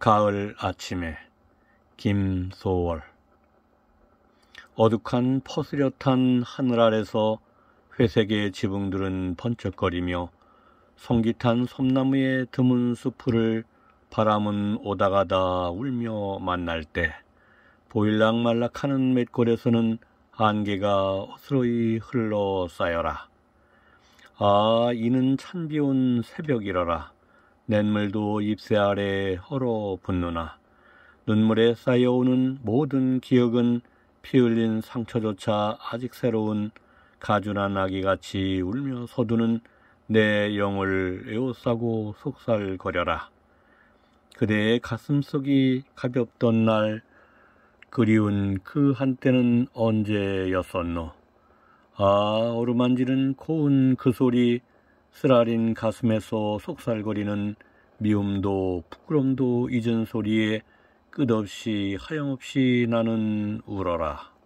가을 아침에 김소월 어둑한 퍼스렷한 하늘 아래서 회색의 지붕들은 번쩍거리며 성깃한 섬나무의 드문 수풀을 바람은 오다가다 울며 만날 때 보일락말락하는 맷골에서는 안개가 어 스러이 흘러 쌓여라. 아 이는 찬비온 새벽이라라. 냇물도 잎새 아래 얼어붙누나 눈물에 쌓여오는 모든 기억은 피 흘린 상처조차 아직 새로운 가준한 아기같이 울며 서두는 내 영을 에워싸고 속살거려라. 그대의 가슴속이 가볍던 날 그리운 그 한때는 언제였었노. 아 어루만지는 고운 그 소리 쓰라린 가슴에서 속살거리는 미움도 부끄럼도 잊은 소리에 끝없이 하염없이 나는 울어라.